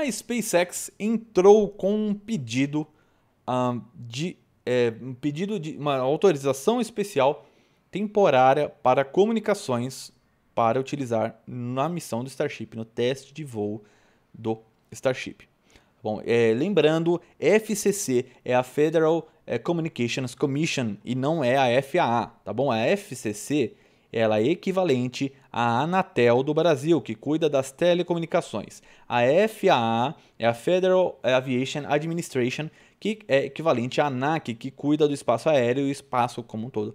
a SpaceX entrou com um pedido um, de é, um pedido de uma autorização especial temporária para comunicações para utilizar na missão do Starship, no teste de voo do Starship. Bom, é, lembrando, FCC é a Federal é, Communications Commission e não é a FAA, tá bom? A FCC ela é equivalente à Anatel do Brasil, que cuida das telecomunicações. A FAA é a Federal Aviation Administration, que é equivalente à ANAC, que cuida do espaço aéreo e espaço como um todo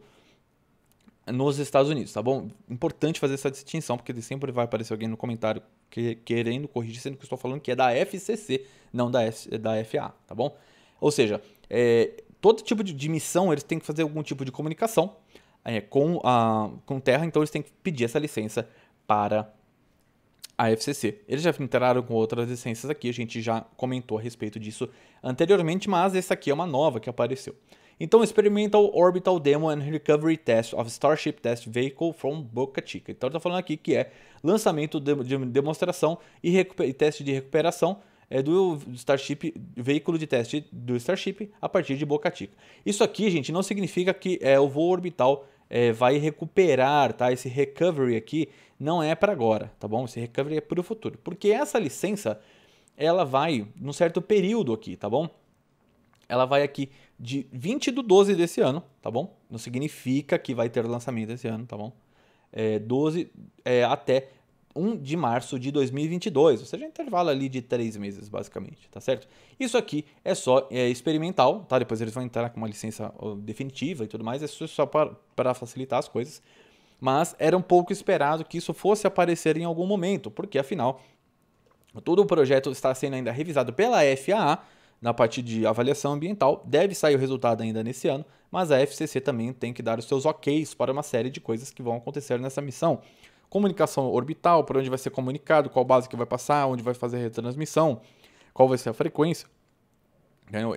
nos Estados Unidos, tá bom? Importante fazer essa distinção, porque sempre vai aparecer alguém no comentário que, querendo corrigir, sendo que eu estou falando que é da FCC, não da, F, da FAA tá bom? Ou seja, é, todo tipo de, de missão eles têm que fazer algum tipo de comunicação é, com, a, com terra, então eles têm que pedir essa licença para a FCC. Eles já entraram com outras licenças aqui, a gente já comentou a respeito disso anteriormente, mas essa aqui é uma nova que apareceu. Então, Experimental Orbital Demo and Recovery Test of Starship Test Vehicle from Boca Chica. Então, está falando aqui que é lançamento de, de demonstração e, e, teste de recuperação é, do Starship, veículo de teste do Starship a partir de Boca Chica. Isso aqui, gente, não significa que é o voo orbital é, vai recuperar, tá? Esse recovery aqui não é para agora, tá bom? Esse recovery é para o futuro, porque essa licença ela vai num certo período aqui, tá bom? Ela vai aqui de 20 do 12 desse ano, tá bom? Não significa que vai ter lançamento esse ano, tá bom? É, 12 é, até 1 de março de 2022, ou seja, intervalo ali de três meses, basicamente, tá certo? Isso aqui é só é, experimental, tá? Depois eles vão entrar com uma licença definitiva e tudo mais, é só para facilitar as coisas. Mas era um pouco esperado que isso fosse aparecer em algum momento, porque afinal, todo o projeto está sendo ainda revisado pela FAA, na parte de avaliação ambiental. Deve sair o resultado ainda nesse ano, mas a FCC também tem que dar os seus OKs para uma série de coisas que vão acontecer nessa missão comunicação orbital, para onde vai ser comunicado, qual base que vai passar, onde vai fazer a retransmissão, qual vai ser a frequência.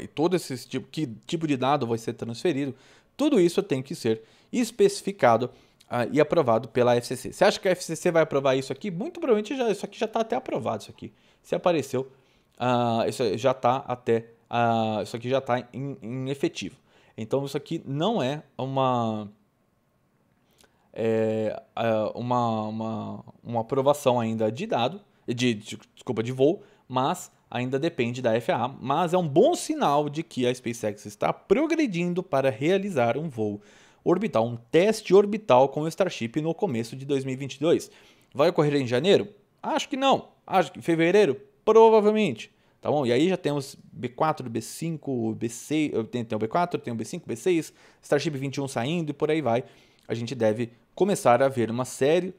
E todo esse tipo, que tipo de dado vai ser transferido, tudo isso tem que ser especificado uh, e aprovado pela FCC. Você acha que a FCC vai aprovar isso aqui? Muito provavelmente já, isso aqui já está até aprovado, isso aqui. Se apareceu, uh, isso já está até, uh, isso aqui já está em, em efetivo. Então isso aqui não é uma é, é, uma, uma, uma aprovação ainda de dado, de, de, desculpa, de voo, mas ainda depende da FAA. Mas é um bom sinal de que a SpaceX está progredindo para realizar um voo orbital, um teste orbital com o Starship no começo de 2022. Vai ocorrer em janeiro? Acho que não. Acho que em fevereiro? Provavelmente. Tá bom? E aí já temos B4, B5, B6. Tem, tem o B4, tem o B5, B6, Starship 21 saindo e por aí vai a gente deve começar a ver uma série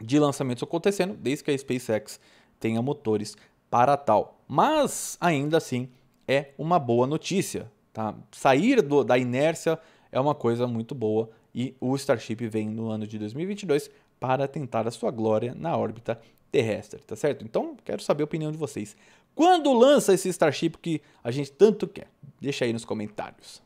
de lançamentos acontecendo, desde que a SpaceX tenha motores para tal. Mas ainda assim é uma boa notícia. Tá? Sair do, da inércia é uma coisa muito boa e o Starship vem no ano de 2022 para tentar a sua glória na órbita terrestre, tá certo? Então, quero saber a opinião de vocês. Quando lança esse Starship que a gente tanto quer? Deixa aí nos comentários.